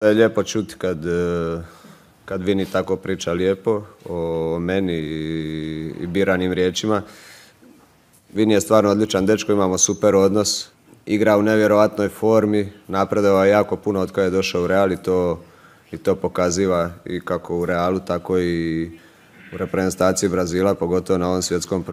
E, lijepo čuti kad, e, kad Vini tako priča lijepo o meni i biranim riječima. Vini je stvarno odličan dečko, imamo super odnos. Igra u nevjerojatnoj formi, napredova jako puno od kada je došao u Real i to, i to pokaziva i kako u Realu, tako i u reprezentaciji Brazila, pogotovo na ovom svjetskom